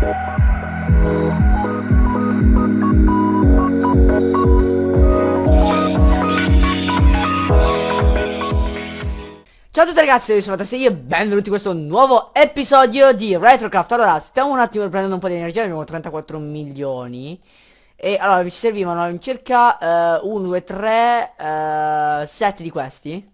Ciao a tutti ragazzi, io sono Fantasia e benvenuti in questo nuovo episodio di Retrocraft Allora, stiamo un attimo prendendo un po' di energia, abbiamo 34 milioni E allora, ci servivano circa 1, 2, 3, 7 di questi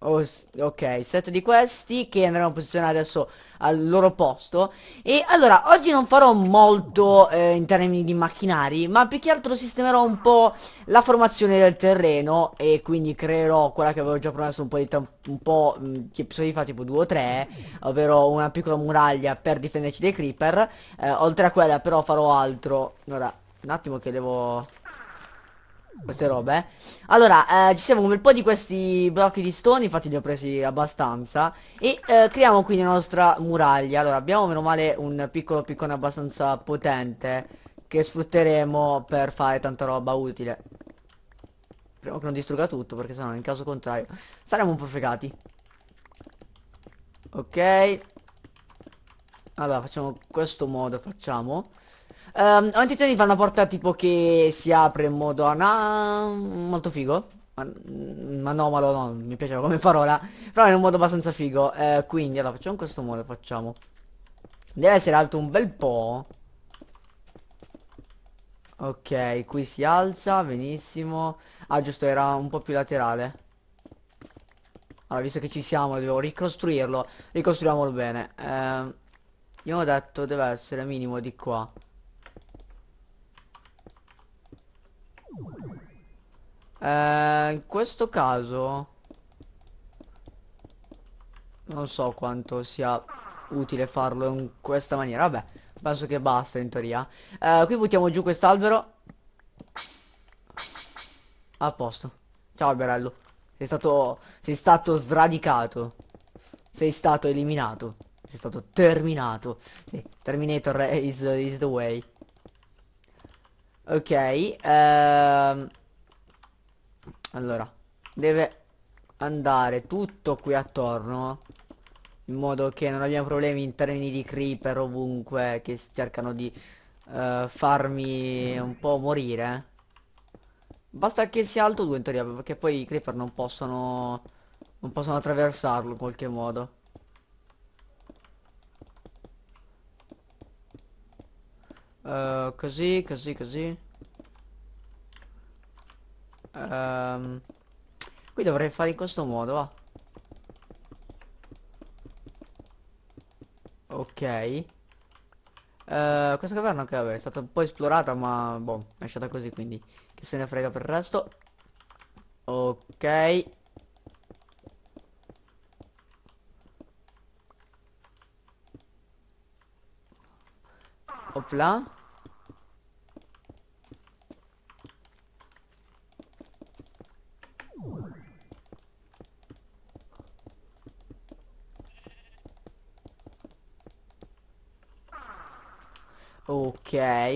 oh, Ok, 7 di questi che andremo a posizionare adesso al loro posto E allora oggi non farò molto eh, in termini di macchinari Ma più che altro sistemerò un po' la formazione del terreno E quindi creerò quella che avevo già promesso un po' di tempo Un po' mm, che episodi fa tipo 2 o 3 Ovvero una piccola muraglia per difenderci dai creeper eh, Oltre a quella però farò altro Ora allora, un attimo che devo queste robe eh. Allora, eh, ci siamo un bel po' di questi blocchi di stone Infatti li ho presi abbastanza E eh, creiamo quindi la nostra muraglia Allora, abbiamo meno male un piccolo piccone abbastanza potente Che sfrutteremo per fare tanta roba utile Speriamo che non distrugga tutto Perché sennò in caso contrario saremo un po' fregati Ok Allora, facciamo questo modo Facciamo Um, ogni tanto di fare una porta tipo che si apre in modo ah, molto figo. Ma no, ma no, no, mi piaceva come parola. Però in un modo abbastanza figo. Eh, quindi, allora, facciamo in questo modo, facciamo. Deve essere alto un bel po'. Ok, qui si alza, benissimo. Ah, giusto, era un po' più laterale. Allora, visto che ci siamo, devo ricostruirlo. Ricostruiamolo bene. Eh, io ho detto deve essere minimo di qua. Eh, in questo caso... Non so quanto sia utile farlo in questa maniera. Vabbè, penso che basta in teoria. Eh, qui buttiamo giù quest'albero. A posto. Ciao alberello. Sei stato... Sei stato sradicato. Sei stato eliminato. Sei stato terminato. Sì, Terminator is, is the way. Ok. Ehm... Allora, deve andare tutto qui attorno in modo che non abbiamo problemi in termini di creeper ovunque che cercano di uh, farmi un po' morire basta che sia alto 2 in teoria perché poi i creeper non possono non possono attraversarlo in qualche modo uh, così così così um, qui dovrei fare in questo modo va ok uh, eh, questa caverna che vabbè, è stata un po' esplorata ma boh lasciata così quindi che se ne frega per il resto ok Opla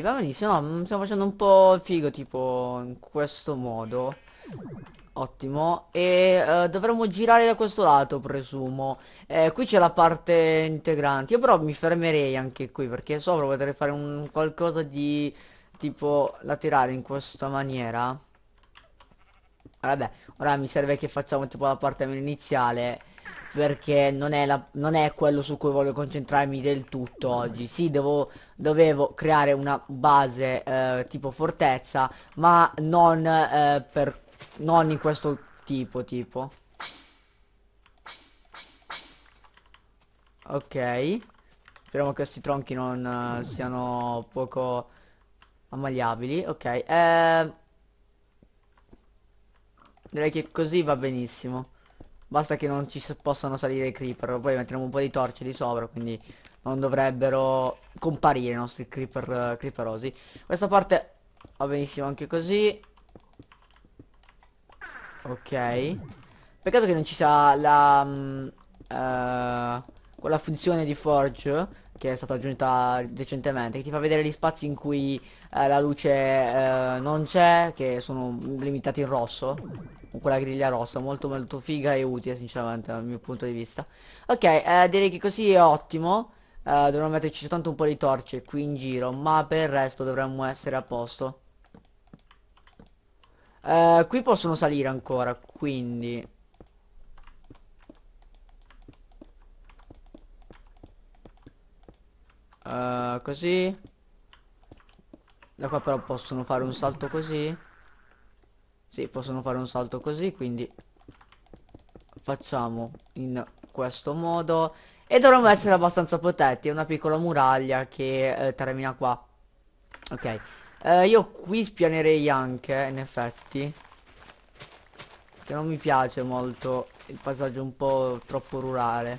va benissimo, no, mm, stiamo facendo un po' figo tipo in questo modo. Ottimo, e uh, dovremmo girare da questo lato presumo eh, Qui c'è la parte integrante Io però mi fermerei anche qui perché sopra potrei fare un qualcosa di tipo laterale in questa maniera Vabbè, ora mi serve che facciamo tipo la parte iniziale perché non è, la, non è, quello su cui voglio concentrarmi del tutto oggi. Sì, devo, dovevo creare una base eh, tipo fortezza, ma non, eh, per, non in questo tipo, tipo. Ok. Speriamo che questi tronchi non eh, siano poco ammaliabili. Ok. Eh. Direi che così va benissimo. Basta che non ci possano salire i creeper Poi metteremo un po' di torce di sopra Quindi non dovrebbero comparire i nostri creeper, uh, creeperosi Questa parte va benissimo anche così Ok Peccato che non ci sia la... Um, uh, quella funzione di forge che è stata aggiunta recentemente che ti fa vedere gli spazi in cui eh, la luce eh, non c'è che sono limitati in rosso con quella griglia rossa molto molto figa e utile sinceramente dal mio punto di vista ok eh, direi che così è ottimo eh, dovremmo metterci soltanto un po' di torce qui in giro ma per il resto dovremmo essere a posto eh, qui possono salire ancora quindi eh, così da qua però possono fare un salto così sì, possono fare un salto così, quindi facciamo in questo modo. E dovremmo essere abbastanza protetti, è una piccola muraglia che eh, termina qua. Ok, eh, io qui spianerei anche, in effetti. Che non mi piace molto il passaggio un po' troppo rurale.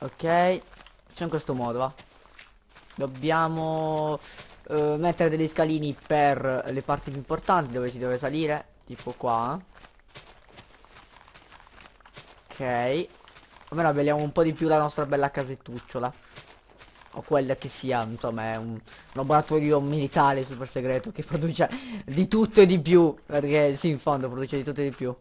Ok, facciamo in questo modo, va. Dobbiamo eh, mettere degli scalini per le parti più importanti dove si deve salire tipo qua ok almeno abbiamo un po' di più la nostra bella casettucciola o quella che sia insomma è un laboratorio militare super segreto che produce di tutto e di più perché sì in fondo produce di tutto e di più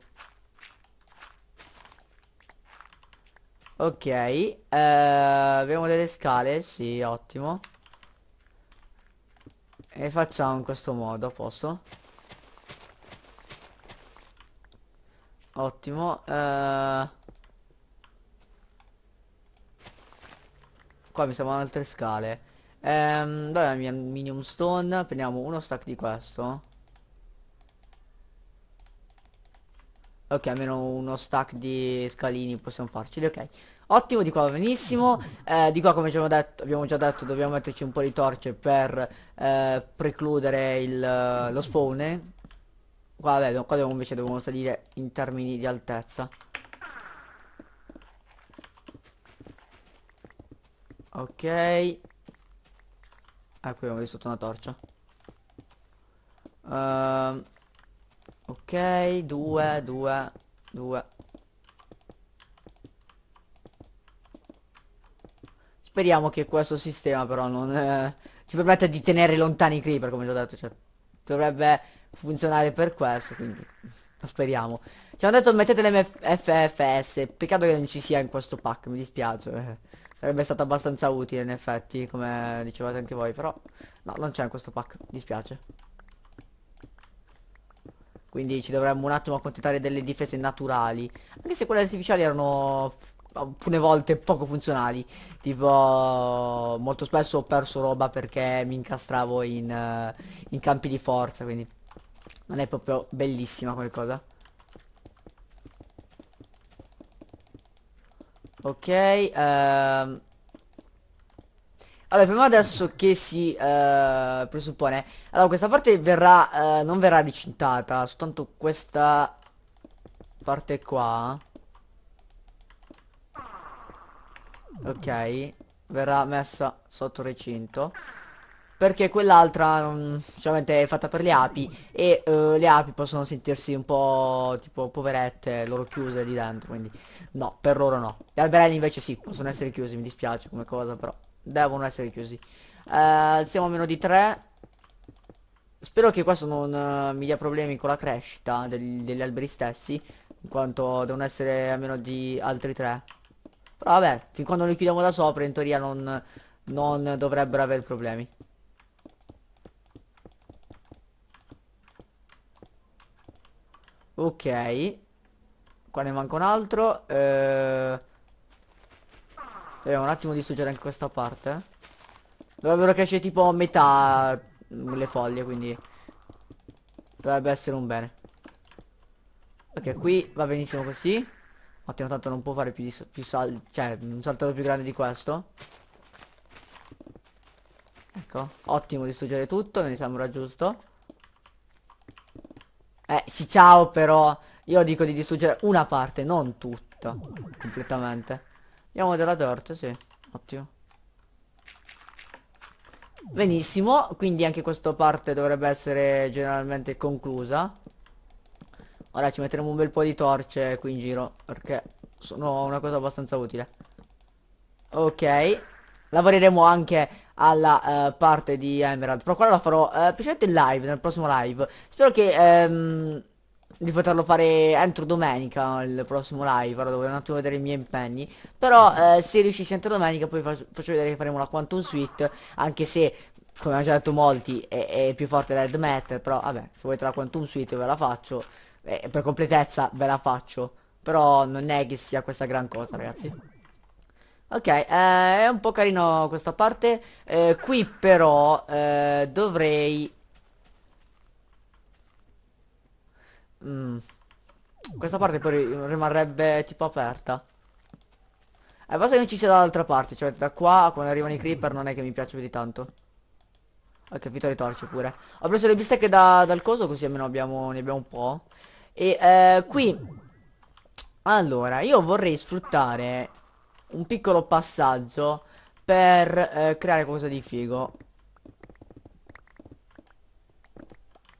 ok eh, abbiamo delle scale sì ottimo e facciamo in questo modo, a posto? Ottimo. Eh... Qua mi servono altre scale. Ehm, dov'è la mia minimum stone? Prendiamo uno stack di questo. Ok, almeno uno stack di scalini possiamo farci. ok. Ottimo, di qua va benissimo. Eh, di qua come abbiamo, detto, abbiamo già detto dobbiamo metterci un po' di torce per eh, precludere il, lo spawn. Qua vabbè, qua dobbiamo, invece dobbiamo salire in termini di altezza. Ok. Ah, qui abbiamo visto una torcia. Uh, ok, due, due, due. speriamo che questo sistema però non eh, ci permetta di tenere lontani i creeper come ho detto cioè, dovrebbe funzionare per questo quindi lo speriamo ci hanno detto mettete l'MFFS peccato che non ci sia in questo pack mi dispiace eh. sarebbe stato abbastanza utile in effetti come dicevate anche voi però no non c'è in questo pack dispiace quindi ci dovremmo un attimo accontentare delle difese naturali anche se quelle artificiali erano alcune volte poco funzionali tipo molto spesso ho perso roba perché mi incastravo in, eh, in campi di forza quindi non è proprio bellissima qualcosa ok ehm. Allora, prima adesso che si eh, presuppone Allora, questa parte verrà, eh, non verrà ricintata Soltanto questa parte qua Ok Verrà messa sotto recinto Perché quell'altra um, Solamente è fatta per le api E uh, le api possono sentirsi un po' Tipo poverette loro chiuse lì dentro Quindi no per loro no Gli alberelli invece sì possono essere chiusi Mi dispiace come cosa però Devono essere chiusi eh, a meno di 3 Spero che questo non uh, mi dia problemi con la crescita del, degli alberi stessi In quanto devono essere a meno di altri 3 però vabbè, fin quando li chiudiamo da sopra in teoria non, non dovrebbero avere problemi. Ok. Qua ne manca un altro. Eh... Dobbiamo eh, un attimo distruggere anche questa parte. Eh. Dovrebbero crescere tipo metà mm, le foglie, quindi dovrebbe essere un bene. Ok, qui va benissimo così. Ottimo, tanto non può fare più, più salti, cioè un saltato più grande di questo. Ecco, ottimo distruggere tutto, mi sembra giusto. Eh, sì, ciao però. Io dico di distruggere una parte, non tutta. Completamente. Andiamo della dirt, sì. Ottimo. Benissimo, quindi anche questa parte dovrebbe essere generalmente conclusa. Ora ci metteremo un bel po' di torce qui in giro Perché sono una cosa abbastanza utile Ok Lavoreremo anche alla uh, parte di Emerald Però qua la farò uh, eh, piacete in live, nel prossimo live Spero che um, di poterlo fare entro domenica il prossimo live Ora dovrei un attimo vedere i miei impegni Però uh, se riuscissi entro domenica poi faccio, faccio vedere che faremo la Quantum Suite Anche se come hanno già detto molti è, è più forte Red Metal Però vabbè se volete la Quantum Suite ve la faccio eh, per completezza ve la faccio. Però non è che sia questa gran cosa, ragazzi. Ok, eh, è un po' carino questa parte. Eh, qui però eh, dovrei... Mm. Questa parte poi rimarrebbe tipo aperta. Eh, basta che non ci sia dall'altra parte, cioè da qua quando arrivano i creeper non è che mi piace più di tanto. Ok, vittoria torce pure. Ho preso le bistecche da, dal coso così almeno abbiamo, ne abbiamo un po'. E eh, qui Allora io vorrei sfruttare Un piccolo passaggio Per eh, creare qualcosa di figo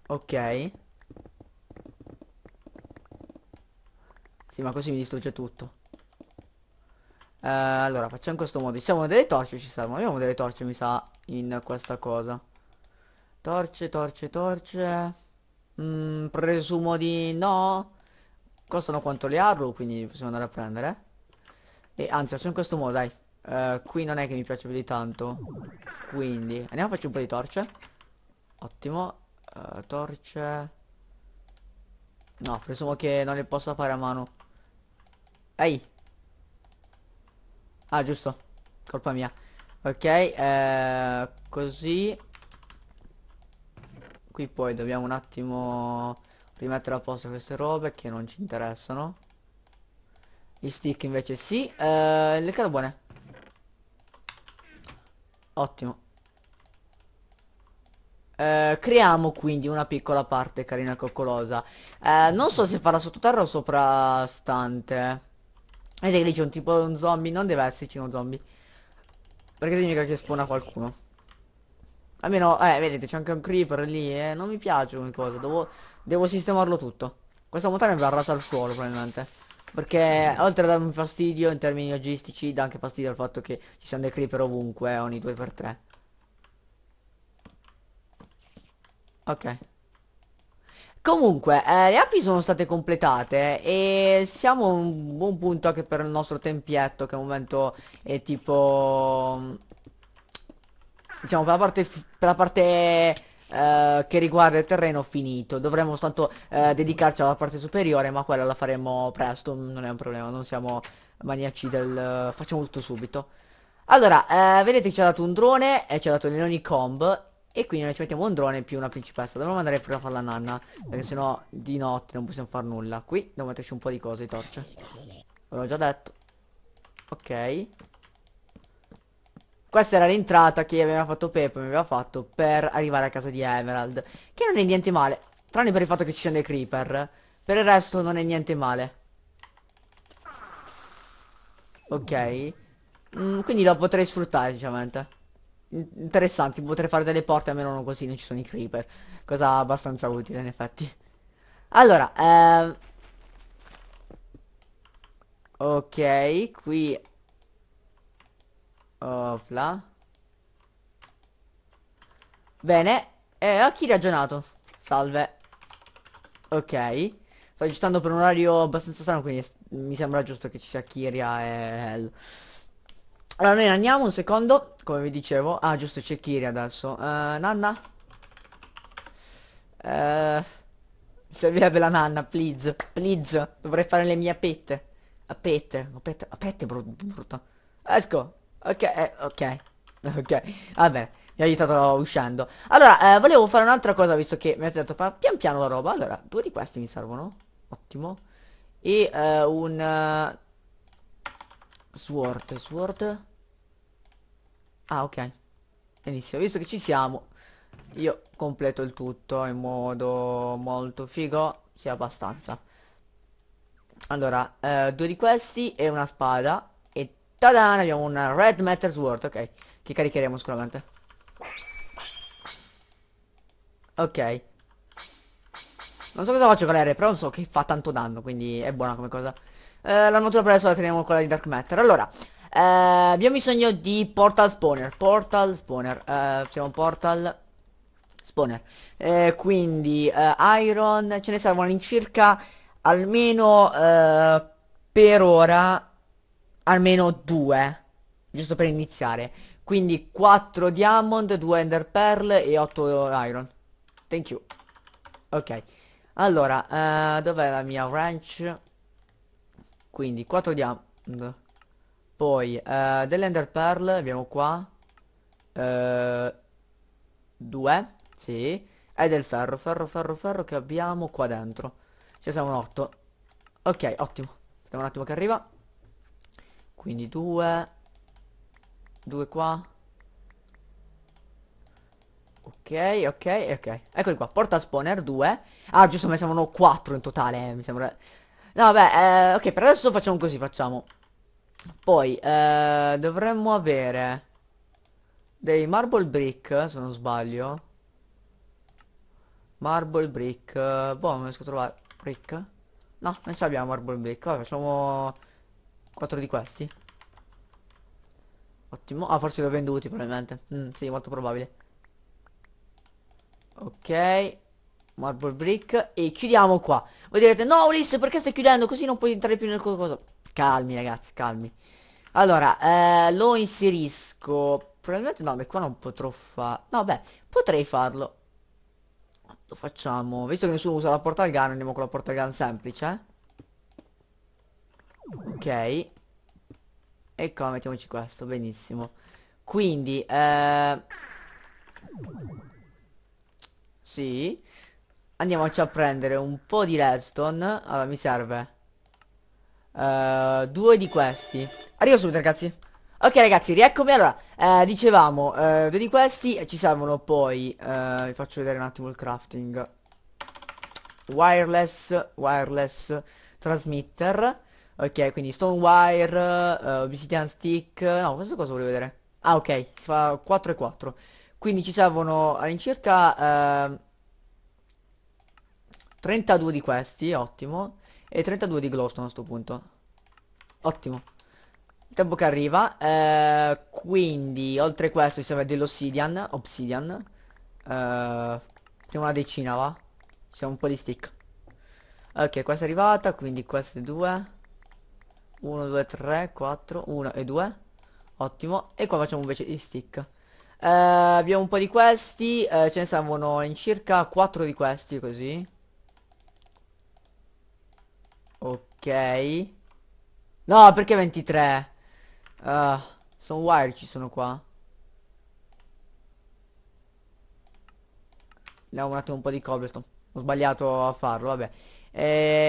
Ok Sì ma così mi distrugge tutto eh, Allora facciamo in questo modo Ci servono delle torce ci servono Abbiamo delle torce mi sa in questa cosa Torce torce torce Mm, presumo di no. Costano quanto le arrow, quindi possiamo andare a prendere. E anzi, faccio in questo modo, dai. Uh, qui non è che mi piace più di tanto. Quindi, andiamo a farci un po' di torce. Ottimo. Uh, torce. No, presumo che non le possa fare a mano. Ehi. Ah, giusto. Colpa mia. Ok, eh, così qui poi dobbiamo un attimo rimettere a posto queste robe che non ci interessano gli stick invece sì eh, le cade buone ottimo eh, creiamo quindi una piccola parte carina coccolosa eh, non so se farà sottoterra o soprastante vedete che lì c'è un tipo un zombie non deve esserci uno zombie perché significa che spona qualcuno Almeno, eh, vedete, c'è anche un creeper lì, eh. Non mi piace come cosa. Devo, devo sistemarlo tutto. Questa montagna verrà rasa al suolo, probabilmente. Perché, oltre a darmi fastidio in termini logistici, dà anche fastidio al fatto che ci siano dei creeper ovunque, eh, ogni 2x3. Ok. Comunque, eh, le api sono state completate e siamo a un buon punto anche per il nostro tempietto che al momento è tipo diciamo, per la parte, per la parte Uh, che riguarda il terreno finito dovremmo soltanto uh, dedicarci alla parte superiore ma quella la faremo presto non è un problema non siamo maniaci del uh, facciamo tutto subito allora eh, vedete ci ha dato un drone e ci ha dato le noni comb e quindi noi ci mettiamo un drone più una principessa dovremmo andare prima a fare la nanna perché sennò di notte non possiamo fare nulla qui dobbiamo metterci un po' di cose di torce ve l'ho già detto ok questa era l'entrata che aveva fatto Pepe, mi aveva fatto per arrivare a casa di Emerald. Che non è niente male, tranne per il fatto che ci siano dei creeper. Per il resto non è niente male. Ok. Mm, quindi la potrei sfruttare, sinceramente. Interessante, potrei fare delle porte almeno non così, non ci sono i creeper. Cosa abbastanza utile, in effetti. Allora, eh... Ok, qui uh, Bene E a chi ragionato? Salve Ok Sto aggiustando per un orario abbastanza strano Quindi mi sembra giusto che ci sia Kiria e Hell Allora noi andiamo un secondo Come vi dicevo Ah giusto c'è Kiria adesso uh, Nanna uh, Servirebbe la nanna Please Please Dovrei fare le mie pette A pette A pette, a pette brutta Esco Ok, eh, ok. Ok, vabbè, mi ha aiutato uscendo. Allora, eh, volevo fare un'altra cosa, visto che mi ha detto fa pian piano la roba. Allora, due di questi mi servono. Ottimo. E eh, un... Uh, sword, sword. Ah, ok. Benissimo, visto che ci siamo, io completo il tutto in modo molto figo, Sì, abbastanza. Allora, eh, due di questi e una spada Tada! Abbiamo una Red Matter Sword, ok. Che caricheremo sicuramente. Ok. Non so cosa faccio con l'aereo, però non so che fa tanto danno, quindi è buona come cosa. Eh, la motura per adesso la teniamo con la di Dark Matter. Allora, eh, abbiamo bisogno di Portal Spawner. Portal Spawner. Eh, siamo Portal Spawner. Eh, quindi, eh, Iron, ce ne servono all'incirca almeno eh, per ora almeno due, giusto per iniziare. Quindi 4 diamond, 2 ender pearl e 8 iron. Thank you. Ok. Allora, eh, dov'è la mia wrench? Quindi 4 diamond. Poi, eh, dell'ender pearl, abbiamo qua. 2, eh, sì. E del ferro, ferro, ferro, ferro che abbiamo qua dentro. Ci siamo 8. Ok, ottimo. Aspettiamo un attimo che arriva. Quindi 2 2 qua. Ok, ok, ok. Eccoli qua, porta spawner 2. Ah, giusto, mi sembrano 4 in totale, eh, mi sembra. No, vabbè, eh, ok, per adesso facciamo così, facciamo. Poi, eh, dovremmo avere dei marble brick, se non sbaglio. Marble brick. Eh, boh, non riesco a trovare brick. No, non ce l'abbiamo marble brick. Vabbè, facciamo 4 di questi. Ottimo. Ah, forse li ho venduti probabilmente. Mm, sì, molto probabile. Ok. Marble brick. E chiudiamo qua. Voi direte, no Ulisse, perché stai chiudendo? Così non puoi entrare più nel coso. Calmi ragazzi, calmi. Allora, eh, lo inserisco. Probabilmente no, beh, qua non potrò fare... No, beh, potrei farlo. Lo facciamo. Visto che nessuno usa la porta al gun, andiamo con la porta al gun semplice, eh? Ok. E qua mettiamoci questo, benissimo. Quindi, eh... Sì. Andiamoci a prendere un po' di redstone. Allora, mi serve. Eh, due di questi. Arrivo subito, ragazzi. Ok ragazzi, rieccomi allora, eh, dicevamo, eh, due di questi eh, ci servono poi, eh, vi faccio vedere un attimo il crafting Wireless, wireless transmitter Ok, quindi Stonewire, uh, eh, Obsidian Stick... No, questo cosa volevo vedere? Ah, ok, si fa 4 e 4. Quindi ci servono all'incirca uh, eh, 32 di questi, ottimo. E 32 di glowstone a sto punto. Ottimo. Il tempo che arriva. Uh, quindi, oltre questo ci serve dell'obsidian. Obsidian. Obsidian. prima una decina, va? Ci serve un po' di stick. Ok, questa è arrivata, quindi queste due. 1, 2, 3, 4, 1 e 2 Ottimo E qua facciamo invece di stick eh, Abbiamo un po' di questi eh, Ce ne servono in circa 4 di questi così Ok No perché 23 uh, eh, Sono wire ci sono qua Andiamo un attimo un po' di cobblestone Ho sbagliato a farlo vabbè E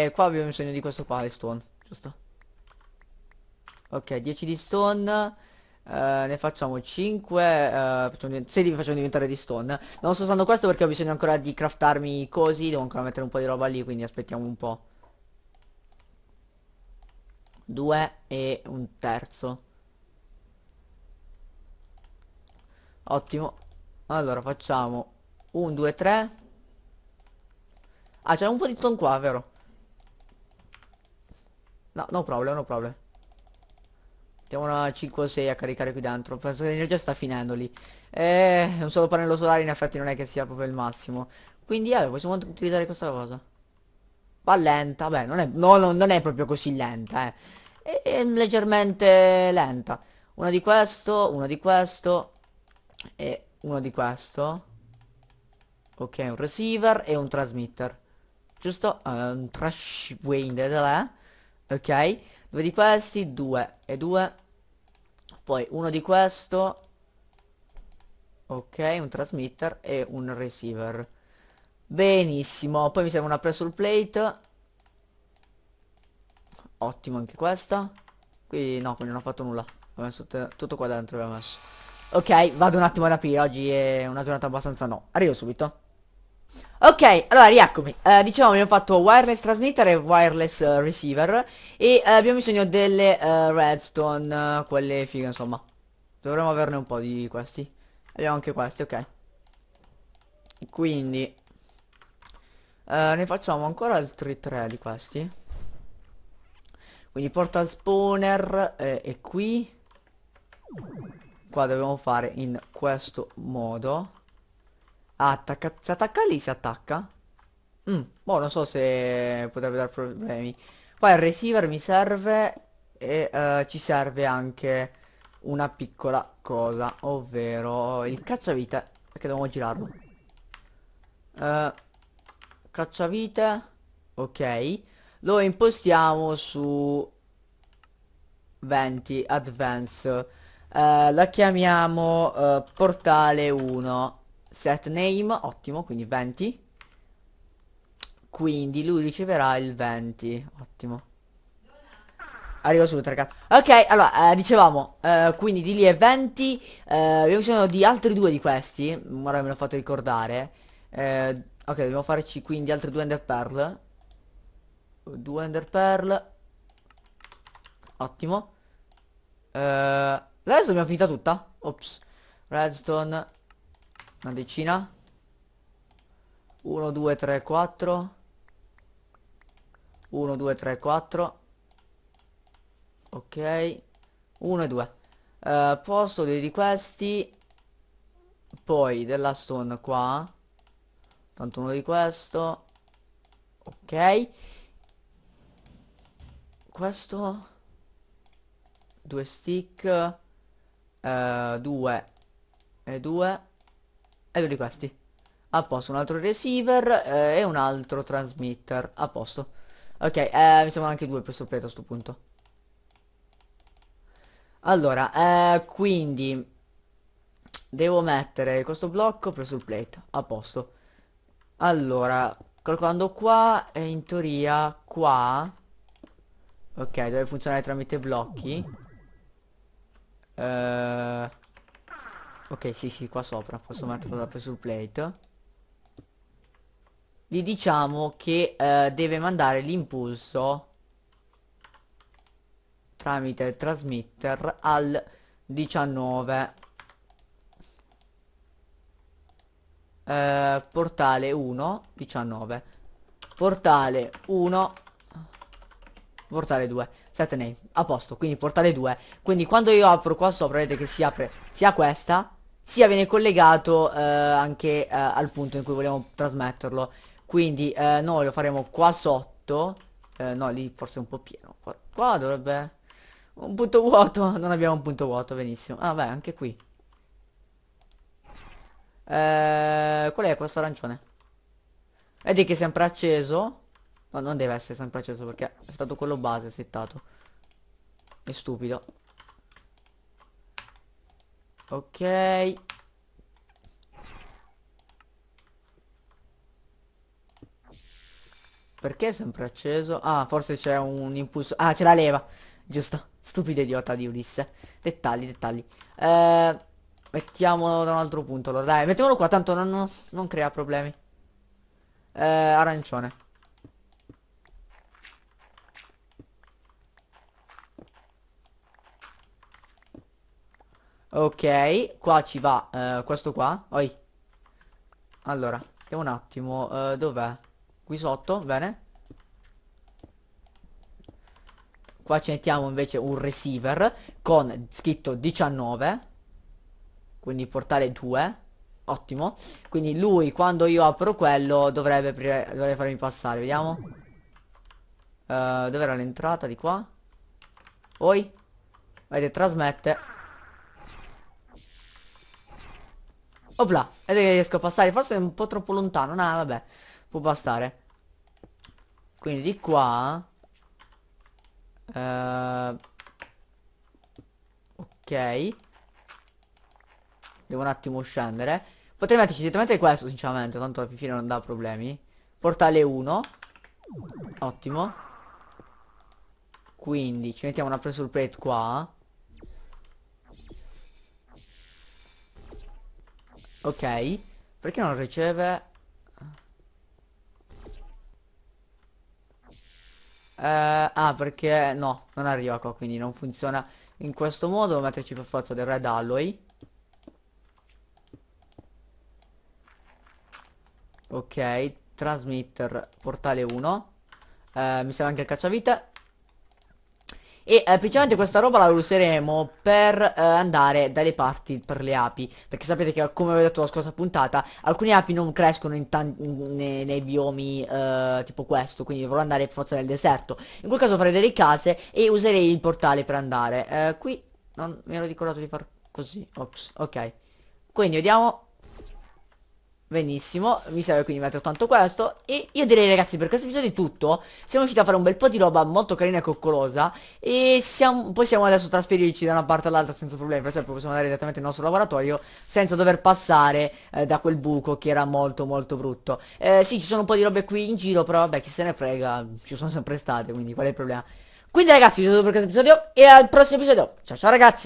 eh, qua abbiamo bisogno di questo qua, le stone Giusto Ok, 10 di stone. Eh, ne facciamo 5 eh, facciamo 6 li facciamo diventare di stone Non sto usando questo perché ho bisogno ancora di craftarmi così Devo ancora mettere un po' di roba lì Quindi aspettiamo un po' 2 e un terzo Ottimo Allora facciamo 1, 2, 3 Ah c'è un po' di ton qua vero? No, no problem, no problem Mettiamo una 5 6 a caricare qui dentro. Penso che l'energia sta finendo lì. Eh, un solo pannello solare in effetti non è che sia proprio il massimo. Quindi eh, possiamo utilizzare questa cosa. Va lenta, beh, non è, no, no, non è proprio così lenta, eh. È, è leggermente lenta. Una di questo, una di questo e una di questo. Ok, un receiver e un transmitter. Giusto? Uh, un trash wind, eh? Ok. Due di questi, due e due. Poi uno di questo. Ok, un transmitter e un receiver. Benissimo, poi mi serve una pressure plate. Ottimo anche questa. Qui no, quindi non ho fatto nulla. Ho messo tutto qua dentro messo. Ok, vado un attimo ad aprire, oggi è una giornata abbastanza no. Arrivo subito. Ok, allora rieccomi, eh, diciamo abbiamo fatto wireless transmitter e wireless uh, receiver E uh, abbiamo bisogno delle uh, redstone, quelle fighe insomma Dovremmo averne un po' di questi Abbiamo anche questi, ok Quindi Ne facciamo ancora altri tre di questi Quindi portal spawner eh, è qui Qua dobbiamo fare in questo modo attacca... Si attacca lì, si attacca? Mm, boh, non so se potrebbe dare problemi. Poi il receiver mi serve e uh, ci serve anche una piccola cosa, ovvero il cacciavite, perché dobbiamo girarlo. Uh, cacciavite, ok. Lo impostiamo su 20 advance. Uh, la chiamiamo portale 1 set name, ottimo, quindi 20. Quindi lui riceverà il 20, ottimo. Arrivo subito ragazzi Ok allora eh, dicevamo eh, Quindi di lì è 20 eh, Abbiamo bisogno di altri due di questi Ora me l'ho fatto ricordare eh, Ok dobbiamo farci quindi altri due ender pearl Due ender pearl Ottimo eh, Adesso abbiamo finita tutta Ops Redstone una decina. 1, 2, 3, 4. 1, 2, 3, 4. Ok. 1 e 2. Uh, eh, posto due di questi. Poi della stone qua. Tanto uno di questo. Ok. Questo. Due stick. Uh, due e due di questi. A posto, un altro receiver eh, e un altro transmitter. A posto. Ok, eh, mi sembrano anche due per soppleto a questo punto. Allora, eh, quindi... Devo mettere questo blocco presso il plate. A posto. Allora, calcolando qua, e in teoria qua... Ok, deve funzionare tramite blocchi. Eh... Ok, sì, sì, qua sopra. Posso metterlo da sul plate. Gli diciamo che eh, deve mandare l'impulso tramite il transmitter al 19 eh, portale 1 19 portale 1 portale 2 set name a posto quindi portale 2 quindi quando io apro qua sopra vedete che si apre sia questa sia viene collegato eh, anche eh, al punto in cui vogliamo trasmetterlo quindi eh, noi lo faremo qua sotto eh, no lì forse è un po' pieno qua, qua, dovrebbe un punto vuoto non abbiamo un punto vuoto benissimo ah beh anche qui eh, qual è questo arancione? vedi che è sempre acceso no non deve essere sempre acceso perché è stato quello base settato è stupido Ok. Perché è sempre acceso? Ah, forse c'è un impulso. Ah, c'è la leva. Giusto. Stupido idiota di Ulisse. Dettagli, dettagli. Eh, mettiamolo da un altro punto. Allora, dai, mettiamolo qua, tanto non, non crea problemi. Eh, arancione. Ok, qua ci va uh, questo qua. Oi. Allora, vediamo un attimo. Uh, Dov'è? Qui sotto, bene. Qua ci mettiamo invece un receiver con scritto 19. Quindi portale 2. Ottimo. Quindi lui quando io apro quello dovrebbe, aprire, dovrebbe farmi passare. Vediamo. Uh, Dov'era l'entrata di qua? Oi. Vedete, trasmette. Opla, ed riesco a passare, forse è un po' troppo lontano, no nah, vabbè, può bastare. Quindi di qua... Uh, ok. Devo un attimo scendere. Potrei metterci direttamente questo, sinceramente, tanto alla fine non dà problemi. Portale 1. Ottimo. Quindi ci mettiamo una pressure plate qua. Ok. Perché non riceve... Eh, ah, perché no, non arriva qua, quindi non funziona in questo modo. Devo metterci per forza del red alloy. Ok, transmitter portale 1. Eh, mi serve anche il cacciavite. E eh, principalmente questa roba la useremo per eh, andare dalle parti per le api Perché sapete che come avevo detto la scorsa puntata Alcune api non crescono nei, nei, biomi eh, tipo questo Quindi dovrò andare forza nel deserto In quel caso farei delle case e userei il portale per andare eh, Qui non mi ero ricordato di far così Ops, ok Quindi vediamo Benissimo, mi serve quindi mettere tanto questo E io direi ragazzi per questo episodio è tutto Siamo riusciti a fare un bel po' di roba molto carina e coccolosa E siamo, possiamo adesso trasferirci da una parte all'altra senza problemi Per esempio possiamo andare direttamente nel nostro laboratorio Senza dover passare eh, da quel buco che era molto molto brutto eh, Sì ci sono un po' di robe qui in giro però vabbè chi se ne frega Ci sono sempre state quindi qual è il problema Quindi ragazzi vi saluto per questo episodio E al prossimo episodio Ciao ciao ragazzi